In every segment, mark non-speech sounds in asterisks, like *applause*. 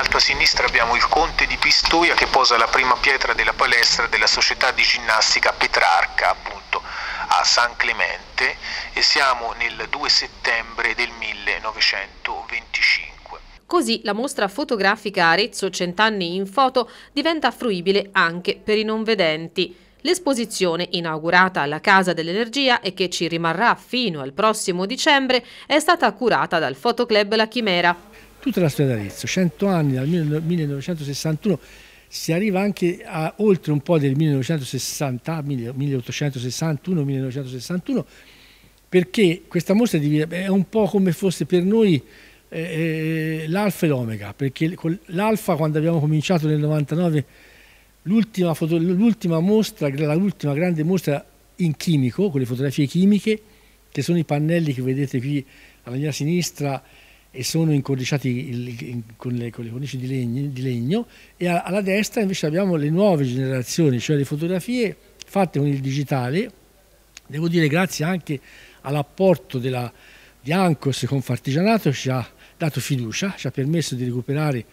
alto a sinistra abbiamo il conte di Pistoia che posa la prima pietra della palestra della società di ginnastica Petrarca, appunto, a San Clemente e siamo nel 2 settembre del 1925. Così la mostra fotografica Arezzo Cent'anni in foto diventa fruibile anche per i non vedenti. L'esposizione, inaugurata alla Casa dell'Energia e che ci rimarrà fino al prossimo dicembre, è stata curata dal Fotoclub La Chimera, tutta la storia d'Arezzo, 100 anni dal 1961 si arriva anche a oltre un po' del 1960, 1861, 1961, perché questa mostra è un po' come fosse per noi eh, eh l'alfa e l'omega, perché l'alfa quando abbiamo cominciato nel 99, l'ultima, mostra, l'ultima grande mostra in chimico, con le fotografie chimiche, che sono i pannelli che vedete qui alla mia sinistra, e sono incorniciati con le, con le cornici di, legni, di legno, e a, alla destra invece abbiamo le nuove generazioni, cioè le fotografie fatte con il digitale, devo dire grazie anche all'apporto della, di Ancos Confartigianato ci ha dato fiducia, ci ha permesso di recuperare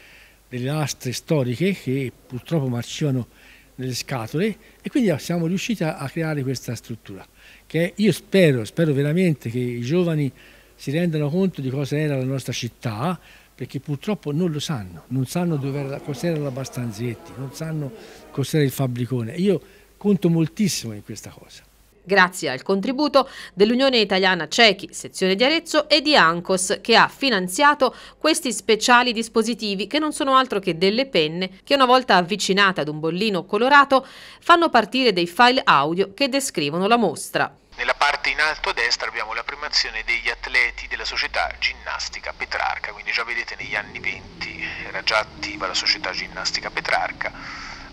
delle lastre storiche che purtroppo marcivano nelle scatole e quindi siamo riusciti a, a creare questa struttura che io spero, spero veramente che i giovani si rendano conto di cosa era la nostra città, perché purtroppo non lo sanno, non sanno era, cos'era la Bastanzetti, non sanno cos'era il Fabbricone. Io conto moltissimo in questa cosa. Grazie al contributo dell'Unione Italiana Cechi, sezione di Arezzo, e di Ancos, che ha finanziato questi speciali dispositivi che non sono altro che delle penne che una volta avvicinate ad un bollino colorato fanno partire dei file audio che descrivono la mostra. Nella parte parte in alto a destra abbiamo la premiazione degli atleti della società ginnastica Petrarca, quindi già vedete negli anni 20 era già attiva la società ginnastica Petrarca,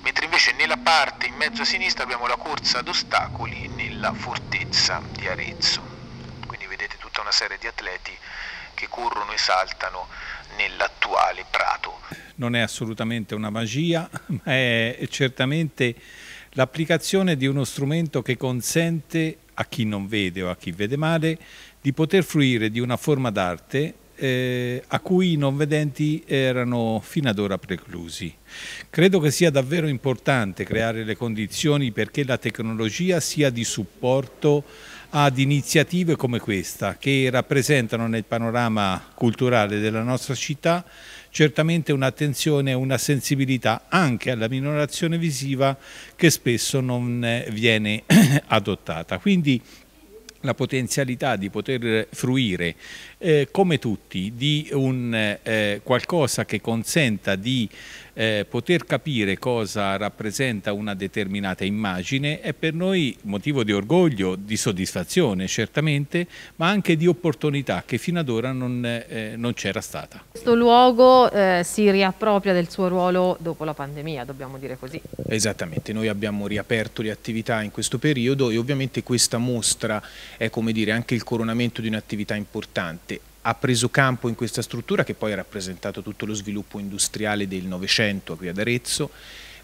mentre invece nella parte in mezzo a sinistra abbiamo la corsa ad ostacoli nella fortezza di Arezzo, quindi vedete tutta una serie di atleti che corrono e saltano nell'attuale prato. Non è assolutamente una magia, ma è certamente l'applicazione di uno strumento che consente a chi non vede o a chi vede male di poter fruire di una forma d'arte eh, a cui i non vedenti erano fino ad ora preclusi. Credo che sia davvero importante creare le condizioni perché la tecnologia sia di supporto ad iniziative come questa che rappresentano nel panorama culturale della nostra città certamente un'attenzione e una sensibilità anche alla minorazione visiva che spesso non eh, viene *clears throat* adottata. Quindi la potenzialità di poter fruire eh, come tutti di un eh, qualcosa che consenta di eh, poter capire cosa rappresenta una determinata immagine è per noi motivo di orgoglio, di soddisfazione certamente, ma anche di opportunità che fino ad ora non, eh, non c'era stata. Questo luogo eh, si riappropria del suo ruolo dopo la pandemia, dobbiamo dire così. Esattamente, noi abbiamo riaperto le attività in questo periodo e ovviamente questa mostra è come dire anche il coronamento di un'attività importante ha preso campo in questa struttura che poi ha rappresentato tutto lo sviluppo industriale del Novecento qui ad Arezzo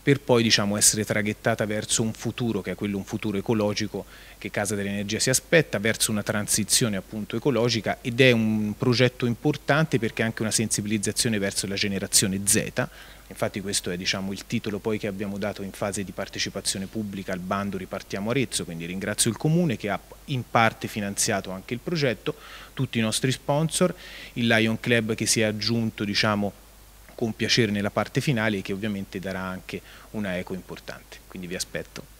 per poi diciamo, essere traghettata verso un futuro che è quello un futuro ecologico che Casa dell'Energia si aspetta, verso una transizione appunto ecologica ed è un progetto importante perché è anche una sensibilizzazione verso la generazione Z, infatti questo è diciamo, il titolo poi che abbiamo dato in fase di partecipazione pubblica al bando Ripartiamo Arezzo, quindi ringrazio il Comune che ha in parte finanziato anche il progetto, tutti i nostri sponsor, il Lion Club che si è aggiunto diciamo, con piacere nella parte finale che ovviamente darà anche una eco importante. Quindi vi aspetto.